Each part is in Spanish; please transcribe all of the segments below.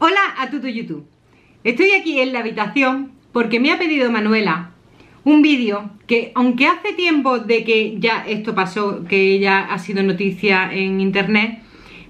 Hola a Tutu YouTube. Estoy aquí en la habitación porque me ha pedido Manuela un vídeo que, aunque hace tiempo de que ya esto pasó, que ya ha sido noticia en internet,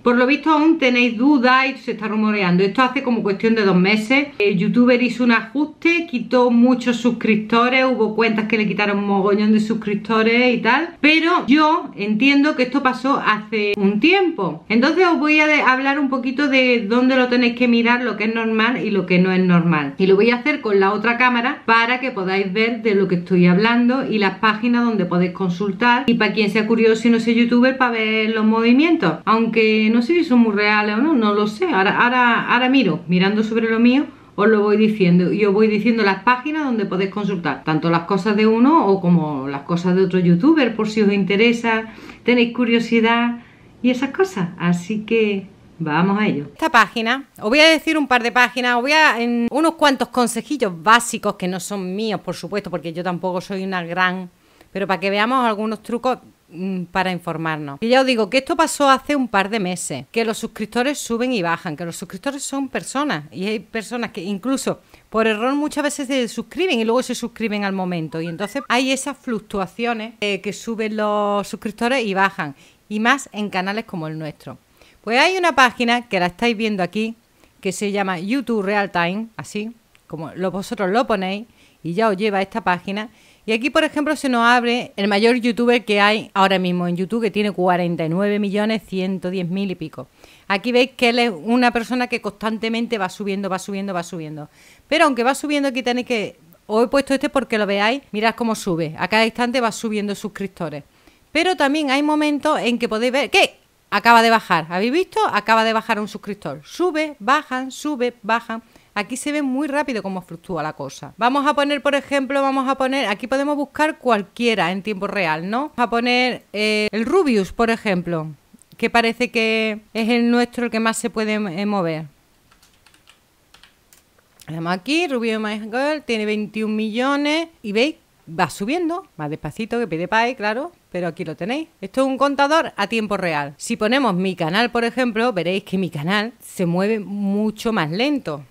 por lo visto aún tenéis dudas y se está rumoreando. Esto hace como cuestión de dos meses. El youtuber hizo un ajuste, quitó muchos suscriptores, hubo cuentas que le quitaron mogollón de suscriptores y tal. Pero yo entiendo que esto pasó hace un tiempo. Entonces os voy a hablar un poquito de dónde lo tenéis que mirar, lo que es normal y lo que no es normal. Y lo voy a hacer con la otra cámara para que podáis ver de lo que estoy hablando y las páginas donde podéis consultar. Y para quien sea curioso y no sea youtuber, para ver los movimientos. Aunque no no sé si son muy reales o no, no lo sé. Ahora, ahora, ahora miro, mirando sobre lo mío, os lo voy diciendo y os voy diciendo las páginas donde podéis consultar tanto las cosas de uno o como las cosas de otro youtuber por si os interesa, tenéis curiosidad y esas cosas. Así que Vamos a ello. Esta página, os voy a decir un par de páginas, os voy a en unos cuantos consejillos básicos que no son míos, por supuesto, porque yo tampoco soy una gran, pero para que veamos algunos trucos Mm, para informarnos. Y ya os digo que esto pasó hace un par de meses, que los suscriptores suben y bajan, que los suscriptores son personas y hay personas que incluso por error muchas veces se suscriben y luego se suscriben al momento y entonces hay esas fluctuaciones eh, que suben los suscriptores y bajan y más en canales como el nuestro. Pues hay una página que la estáis viendo aquí que se llama YouTube Real Time, así como lo, vosotros lo ponéis y ya os lleva a esta página y aquí, por ejemplo, se nos abre el mayor youtuber que hay ahora mismo en YouTube, que tiene 49 millones 110 mil y pico. Aquí veis que él es una persona que constantemente va subiendo, va subiendo, va subiendo. Pero aunque va subiendo, aquí tenéis que... Os he puesto este porque lo veáis, mirad cómo sube. A cada instante va subiendo suscriptores. Pero también hay momentos en que podéis ver que acaba de bajar. ¿Habéis visto? Acaba de bajar un suscriptor. Sube, bajan, sube, bajan. Aquí se ve muy rápido cómo fluctúa la cosa. Vamos a poner, por ejemplo, vamos a poner, aquí podemos buscar cualquiera en tiempo real, ¿no? Vamos a poner eh, el Rubius, por ejemplo, que parece que es el nuestro el que más se puede eh, mover. Vemos aquí, Rubius My Girl tiene 21 millones y veis va subiendo, más despacito que PewDiePie, claro, pero aquí lo tenéis. Esto es un contador a tiempo real. Si ponemos mi canal, por ejemplo, veréis que mi canal se mueve mucho más lento.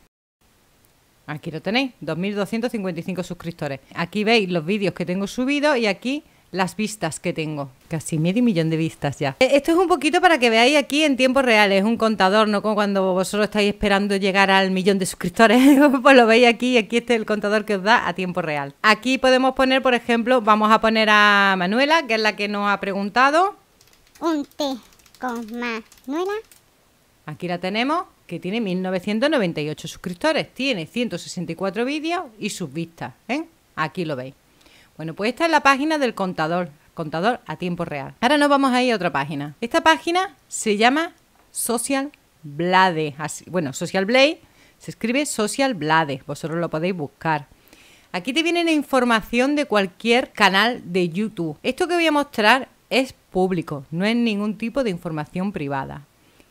Aquí lo tenéis, 2.255 suscriptores. Aquí veis los vídeos que tengo subidos y aquí las vistas que tengo. Casi medio millón de vistas ya. Eh, esto es un poquito para que veáis aquí en tiempo real. Es un contador, no como cuando vosotros estáis esperando llegar al millón de suscriptores. pues lo veis aquí. y Aquí está el contador que os da a tiempo real. Aquí podemos poner, por ejemplo, vamos a poner a Manuela, que es la que nos ha preguntado. Un té con Manuela Aquí la tenemos, que tiene 1998 suscriptores, tiene 164 vídeos y sus vistas. ¿eh? Aquí lo veis. Bueno, pues esta es la página del contador, contador a tiempo real. Ahora nos vamos a ir a otra página. Esta página se llama Social Blade. bueno, Social Blade se escribe Social Blade, vosotros lo podéis buscar. Aquí te viene la información de cualquier canal de YouTube. Esto que voy a mostrar es público, no es ningún tipo de información privada.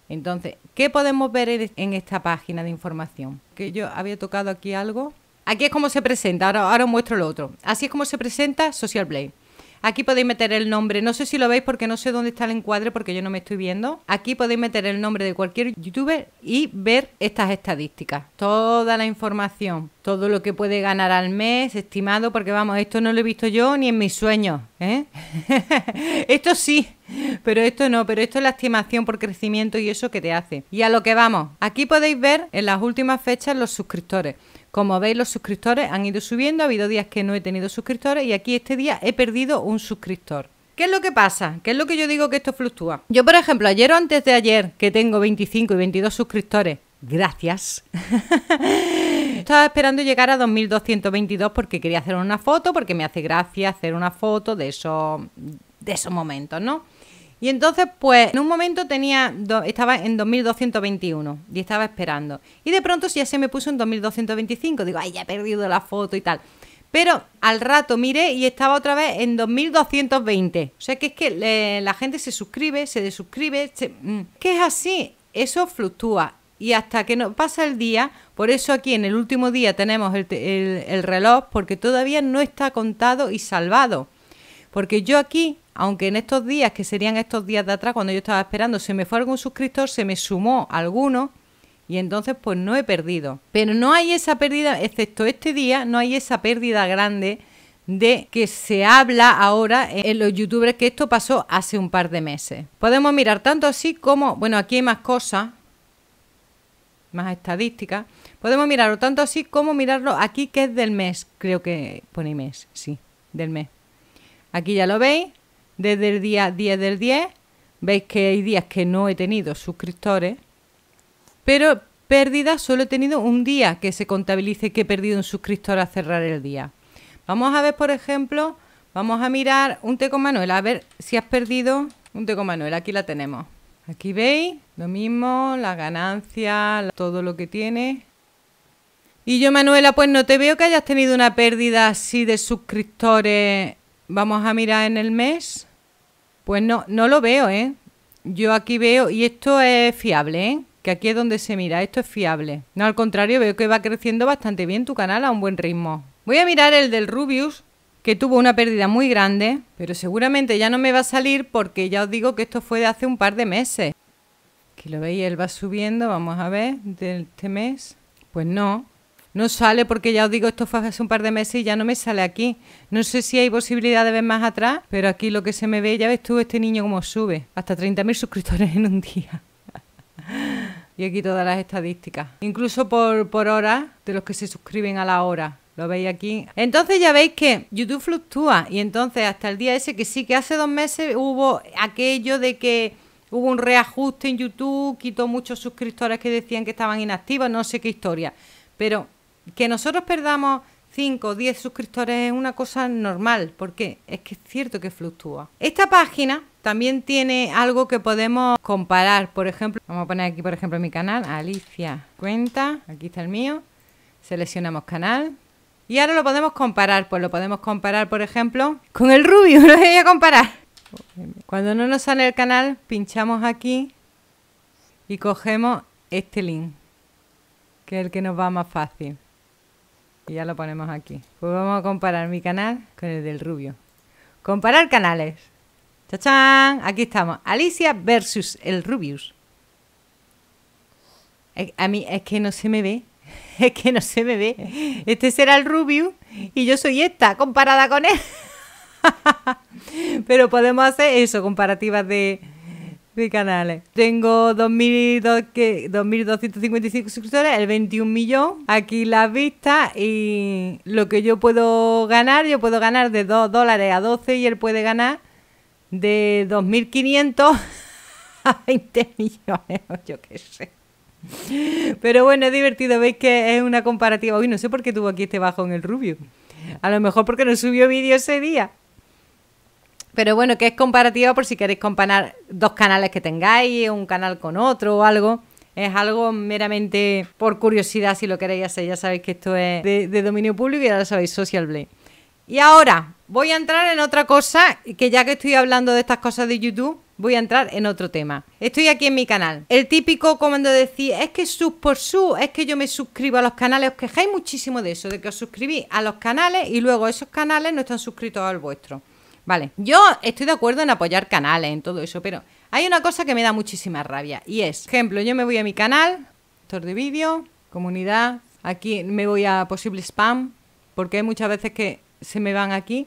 Entonces, ¿qué podemos ver en esta página de información? Que yo había tocado aquí algo. Aquí es como se presenta, ahora, os muestro lo otro. Así es como se presenta Social Blade. Aquí podéis meter el nombre, no sé si lo veis porque no sé dónde está el encuadre porque yo no me estoy viendo. Aquí podéis meter el nombre de cualquier youtuber y ver estas estadísticas. Toda la información, todo lo que puede ganar al mes, estimado, porque vamos, esto no lo he visto yo ni en mis sueños. ¿eh? esto sí, pero esto no, pero esto es la estimación por crecimiento y eso que te hace. Y a lo que vamos, aquí podéis ver en las últimas fechas los suscriptores. Como veis, los suscriptores han ido subiendo, ha habido días que no he tenido suscriptores y aquí este día he perdido un suscriptor. ¿Qué es lo que pasa? ¿Qué es lo que yo digo que esto fluctúa? Yo, por ejemplo, ayer o antes de ayer, que tengo 25 y 22 suscriptores, gracias. Estaba esperando llegar a 2222 porque quería hacer una foto, porque me hace gracia hacer una foto de esos, de esos momentos, ¿no? Y entonces, pues, en un momento tenía estaba en 2221 y estaba esperando. Y de pronto ya se me puso en 2225. Digo, ay, ya he perdido la foto y tal. Pero al rato miré y estaba otra vez en 2220. O sea que es que la gente se suscribe, se desuscribe. Mm. ¿Qué es así, eso fluctúa. Y hasta que no pasa el día, por eso aquí en el último día tenemos el reloj, porque todavía no está contado y salvado. Porque yo aquí aunque en estos días, que serían estos días de atrás, cuando yo estaba esperando, se me fue algún suscriptor, se me sumó alguno y entonces pues no he perdido. Pero no hay esa pérdida, excepto este día, no hay esa pérdida grande de que se habla ahora en los youtubers que esto pasó hace un par de meses. Podemos mirar tanto así como, bueno, aquí hay más cosas, más estadísticas. Podemos mirarlo tanto así como mirarlo aquí que es del mes, creo que pone mes, sí, del mes. Aquí ya lo veis, desde el día 10 del 10. Veis que hay días que no he tenido suscriptores. Pero pérdida solo he tenido un día que se contabilice que he perdido un suscriptor a cerrar el día. Vamos a ver, por ejemplo, vamos a mirar un teco con Manuel. A ver si has perdido un teco con Manuel. Aquí la tenemos. Aquí veis lo mismo, la ganancia, todo lo que tiene. Y yo, Manuela, pues no te veo que hayas tenido una pérdida así de suscriptores. Vamos a mirar en el mes. Pues no, no lo veo, ¿eh? Yo aquí veo, y esto es fiable, ¿eh? Que aquí es donde se mira, esto es fiable. No, al contrario, veo que va creciendo bastante bien tu canal a un buen ritmo. Voy a mirar el del Rubius, que tuvo una pérdida muy grande, pero seguramente ya no me va a salir porque ya os digo que esto fue de hace un par de meses. Que lo veis, él va subiendo, vamos a ver, de este mes. Pues no, no sale porque ya os digo, esto fue hace un par de meses y ya no me sale aquí. No sé si hay posibilidad de ver más atrás, pero aquí lo que se me ve, ya ves tú, este niño cómo sube. Hasta 30.000 suscriptores en un día. y aquí todas las estadísticas. Incluso por, por hora de los que se suscriben a la hora. Lo veis aquí. Entonces ya veis que YouTube fluctúa. Y entonces hasta el día ese que sí, que hace dos meses hubo aquello de que hubo un reajuste en YouTube, quitó muchos suscriptores que decían que estaban inactivos, no sé qué historia. Pero que nosotros perdamos 5 o 10 suscriptores es una cosa normal, porque es que es cierto que fluctúa. Esta página también tiene algo que podemos comparar, por ejemplo, vamos a poner aquí por ejemplo mi canal, Alicia Cuenta, aquí está el mío, seleccionamos canal, y ahora lo podemos comparar, pues lo podemos comparar por ejemplo con el Rubio, lo voy a comparar. Cuando no nos sale el canal, pinchamos aquí y cogemos este link, que es el que nos va más fácil. Y ya lo ponemos aquí. Pues vamos a comparar mi canal con el del rubio. Comparar canales. ¡Chachán! Aquí estamos. Alicia versus el Rubius. A mí es que no se me ve. Es que no se me ve. Este será el Rubius y yo soy esta comparada con él. Pero podemos hacer eso, comparativas de, de canales. Tengo 2.255 suscriptores, el 21 millón. Aquí las vistas y lo que yo puedo ganar, yo puedo ganar de 2 dólares a 12 y él puede ganar de 2.500 a 20 millones, yo qué sé. Pero bueno, es divertido, veis que es una comparativa. Hoy no sé por qué tuvo aquí este bajo en el Rubio. A lo mejor porque no subió vídeo ese día. Pero bueno, que es comparativa por si queréis comparar dos canales que tengáis, un canal con otro o algo. Es algo meramente por curiosidad si lo queréis hacer. Ya sabéis que esto es de, dominio público y ya lo sabéis, Social Blade. Y ahora voy a entrar en otra cosa, que ya que estoy hablando de estas cosas de YouTube, voy a entrar en otro tema. Estoy aquí en mi canal. El típico comando de decir, es que sub por sub, es que yo me suscribo a los canales. Os quejáis muchísimo de eso, de que os suscribís a los canales y luego esos canales no están suscritos al vuestro. Vale, yo estoy de acuerdo en apoyar canales, en todo eso, pero hay una cosa que me da muchísima rabia y es, ejemplo, yo me voy a mi canal, actor de vídeo, comunidad, aquí me voy a posible spam, porque hay muchas veces que se me van aquí.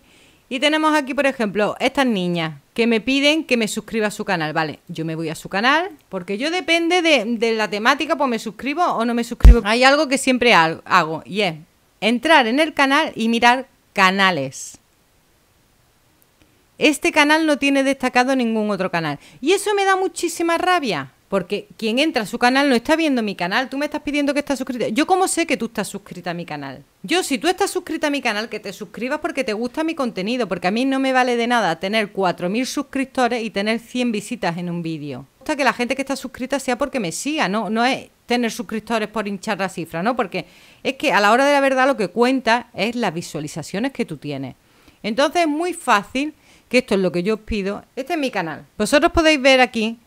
Y tenemos aquí, por ejemplo, estas niñas que me piden que me suscriba a su canal. Vale, yo me voy a su canal porque yo depende de, de la temática, pues me suscribo o no me suscribo. Hay algo que siempre hago y es entrar en el canal y mirar canales. Este canal no tiene destacado ningún otro canal. Y eso me da muchísima rabia. Porque quien entra a su canal no está viendo mi canal. Tú me estás pidiendo que estás suscrito. Yo cómo sé que tú estás suscrita a mi canal. Yo si tú estás suscrita a mi canal, que te suscribas porque te gusta mi contenido. Porque a mí no me vale de nada tener 4.000 suscriptores y tener 100 visitas en un vídeo. Me gusta que la gente que está suscrita sea porque me siga, ¿no? No es tener suscriptores por hinchar la cifra, ¿no? Porque es que a la hora de la verdad lo que cuenta es las visualizaciones que tú tienes. Entonces es muy fácil que esto es lo que yo os pido. Este es mi canal. Vosotros podéis ver aquí,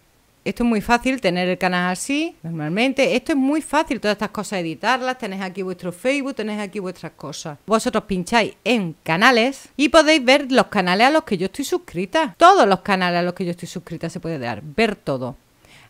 esto es muy fácil, tener el canal así, normalmente. Esto es muy fácil, todas estas cosas editarlas. Tenéis aquí vuestro Facebook, tenéis aquí vuestras cosas. Vosotros pincháis en canales y podéis ver los canales a los que yo estoy suscrita. Todos los canales a los que yo estoy suscrita se puede dar, ver todo.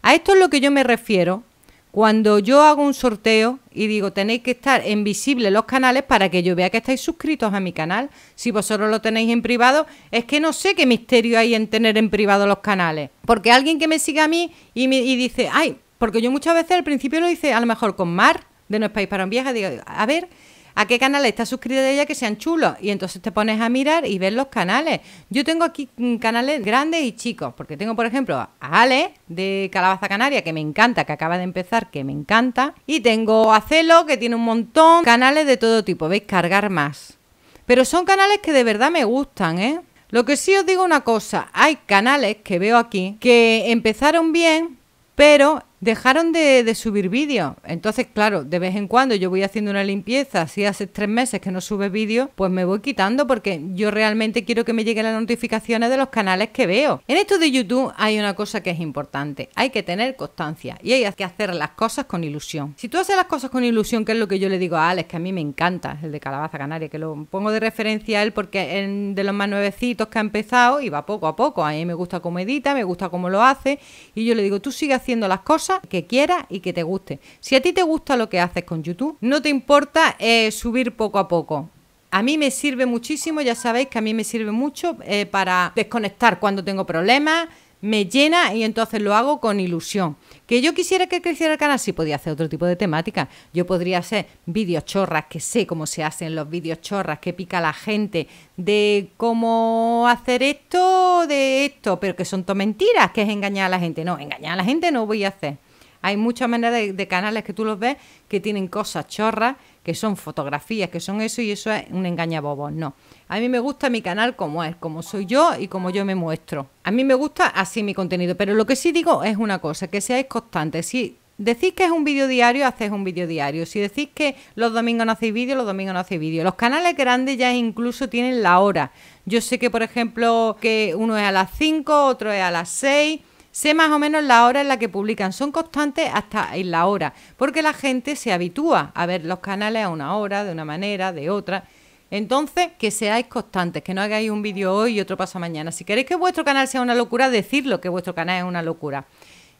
A esto es lo que yo me refiero cuando yo hago un sorteo y digo, tenéis que estar en visible los canales para que yo vea que estáis suscritos a mi canal. Si vosotros lo tenéis en privado, es que no sé qué misterio hay en tener en privado los canales. Porque alguien que me siga a mí y, me, dice, ay, porque yo muchas veces al principio lo hice a lo mejor con Mar, de No es País para un Viaje, digo, a ver, a qué canales está suscrita ella que sean chulos. Y entonces te pones a mirar y ver los canales. Yo tengo aquí mm, canales grandes y chicos, porque tengo, por ejemplo, a Ale de Calabaza Canaria, que me encanta, que acaba de empezar, que me encanta. Y tengo a Celo, que tiene un montón. Canales de todo tipo, veis, cargar más. Pero son canales que de verdad me gustan, ¿eh? Lo que sí os digo una cosa, hay canales que veo aquí que empezaron bien, pero dejaron de, subir vídeos. Entonces, claro, de vez en cuando yo voy haciendo una limpieza. Si hace tres meses que no sube vídeos, pues me voy quitando porque yo realmente quiero que me lleguen las notificaciones de los canales que veo. En esto de YouTube hay una cosa que es importante. Hay que tener constancia y hay que hacer las cosas con ilusión. Si tú haces las cosas con ilusión, que es lo que yo le digo a Alex, que a mí me encanta, el de Calabaza Canaria, que lo pongo de referencia a él porque es de los más nuevecitos que ha empezado y va poco a poco. A mí me gusta cómo edita, me gusta cómo lo hace y yo le digo, tú sigue haciendo las cosas que quieras y que te guste. Si a ti te gusta lo que haces con YouTube, no te importa eh, subir poco a poco. A mí me sirve muchísimo, ya sabéis que a mí me sirve mucho eh, para desconectar cuando tengo problemas, me llena y entonces lo hago con ilusión. Que yo quisiera que creciera el canal, sí podía hacer otro tipo de temática. Yo podría hacer vídeos chorras, que sé cómo se hacen los vídeos chorras, que pica la gente, de cómo hacer esto, de esto, pero que son todo mentiras, que es engañar a la gente. No, engañar a la gente no voy a hacer. Hay muchas maneras de, de canales que tú los ves que tienen cosas chorras que son fotografías, que son eso y eso es un bobo, No. A mí me gusta mi canal como es, como soy yo y como yo me muestro. A mí me gusta así mi contenido, pero lo que sí digo es una cosa, que seáis constantes. Si decís que es un vídeo diario, hacéis un vídeo diario. Si decís que los domingos no hacéis vídeo, los domingos no hacéis vídeo. Los canales grandes ya incluso tienen la hora. Yo sé que, por ejemplo, que uno es a las 5, otro es a las 6 Sé más o menos la hora en la que publican, son constantes hasta en la hora, porque la gente se habitúa a ver los canales a una hora, de una manera, de otra. Entonces, que seáis constantes, que no hagáis un vídeo hoy y otro pasa mañana. Si queréis que vuestro canal sea una locura, decirlo, que vuestro canal es una locura.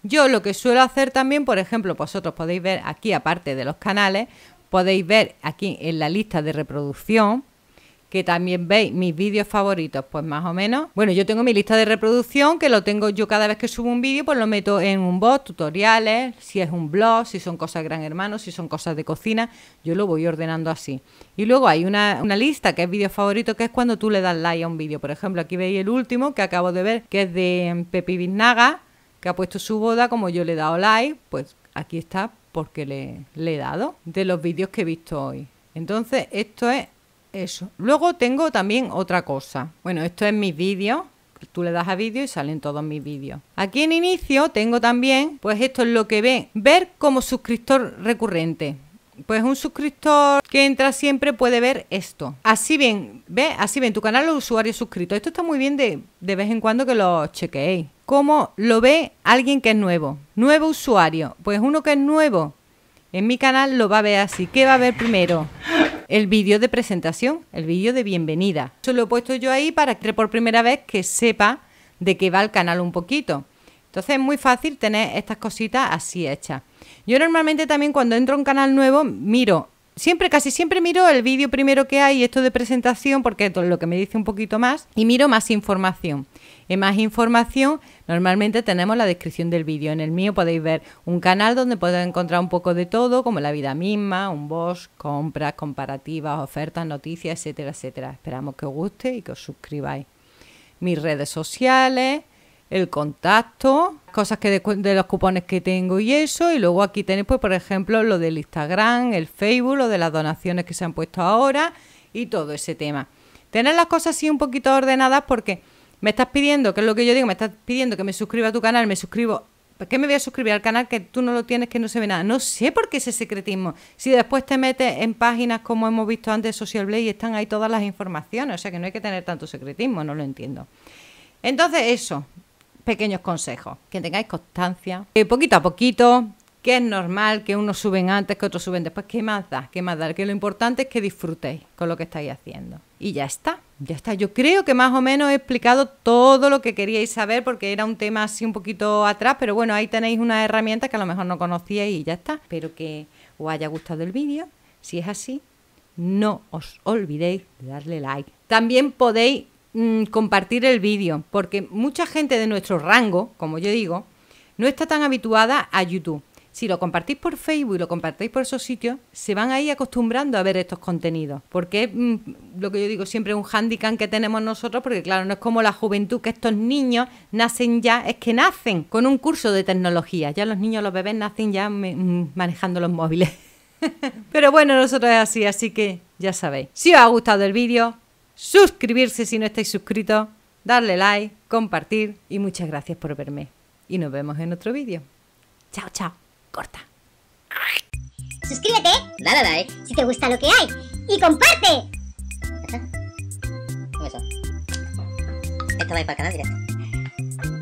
Yo lo que suelo hacer también, por ejemplo, vosotros podéis ver aquí, aparte de los canales, podéis ver aquí en la lista de reproducción, que también veis mis vídeos favoritos, pues más o menos. Bueno, yo tengo mi lista de reproducción que lo tengo yo cada vez que subo un vídeo, pues lo meto en un bot, tutoriales, si es un blog, si son cosas gran hermano, si son cosas de cocina, yo lo voy ordenando así. Y luego hay una, lista que es vídeos favoritos, que es cuando tú le das like a un vídeo. Por ejemplo, aquí veis el último que acabo de ver, que es de Pepi Binaga que ha puesto su boda, como yo le he dado like, pues aquí está porque le he dado de los vídeos que he visto hoy. Entonces, esto es eso. Luego tengo también otra cosa. Bueno, esto es mis vídeo Tú le das a vídeo y salen todos mis vídeos. Aquí en inicio tengo también, pues esto es lo que ve ver como suscriptor recurrente. Pues un suscriptor que entra siempre puede ver esto. Así bien, ve, así ven tu canal los usuarios suscritos. Esto está muy bien de, de vez en cuando que lo chequeéis. ¿Cómo lo ve alguien que es nuevo? Nuevo usuario. Pues uno que es nuevo en mi canal lo va a ver así. ¿Qué va a ver primero? el vídeo de presentación, el vídeo de bienvenida. Eso lo he puesto yo ahí para que por primera vez que sepa de qué va el canal un poquito. Entonces es muy fácil tener estas cositas así hechas. Yo normalmente también cuando entro a un canal nuevo miro, siempre, casi siempre miro el vídeo primero que hay, esto de presentación, porque es lo que me dice un poquito más, y miro más información. En más información, normalmente tenemos la descripción del vídeo. En el mío podéis ver un canal donde podéis encontrar un poco de todo, como la vida misma, un boss, compras, comparativas, ofertas, noticias, etcétera, etcétera. Esperamos que os guste y que os suscribáis. Mis redes sociales, el contacto, cosas que de, de, los cupones que tengo y eso. Y luego aquí tenéis, pues, por ejemplo, lo del Instagram, el Facebook, lo de las donaciones que se han puesto ahora y todo ese tema. Tener las cosas así un poquito ordenadas porque me estás pidiendo, que es lo que yo digo, me estás pidiendo que me suscriba a tu canal, me suscribo. ¿Por qué me voy a suscribir al canal que tú no lo tienes, que no se ve nada? No sé por qué ese secretismo. Si después te metes en páginas como hemos visto antes Social Blade y están ahí todas las informaciones, o sea que no hay que tener tanto secretismo, no lo entiendo. Entonces, eso, pequeños consejos, que tengáis constancia, que poquito a poquito, que es normal que unos suben antes, que otros suben después. ¿Qué más da? ¿Qué más da? Que lo importante es que disfrutéis con lo que estáis haciendo. Y ya está, ya está. Yo creo que más o menos he explicado todo lo que queríais saber porque era un tema así un poquito atrás, pero bueno, ahí tenéis una herramienta que a lo mejor no conocíais y ya está. Espero que os haya gustado el vídeo. Si es así, no os olvidéis de darle like. También podéis mm, compartir el vídeo porque mucha gente de nuestro rango, como yo digo, no está tan habituada a YouTube si lo compartís por Facebook y lo compartís por esos sitios, se van ahí acostumbrando a ver estos contenidos. Porque es mm, lo que yo digo siempre un handicap que tenemos nosotros, porque claro, no es como la juventud que estos niños nacen ya, es que nacen con un curso de tecnología. Ya los niños, los bebés nacen ya mm, manejando los móviles. Pero bueno, nosotros es así, así que ya sabéis. Si os ha gustado el vídeo, suscribirse si no estáis suscritos, darle like, compartir y muchas gracias por verme. Y nos vemos en otro vídeo. Chao, chao corta. Suscríbete, dale eh. like si te gusta lo que hay y comparte. Esto va a ir para el canal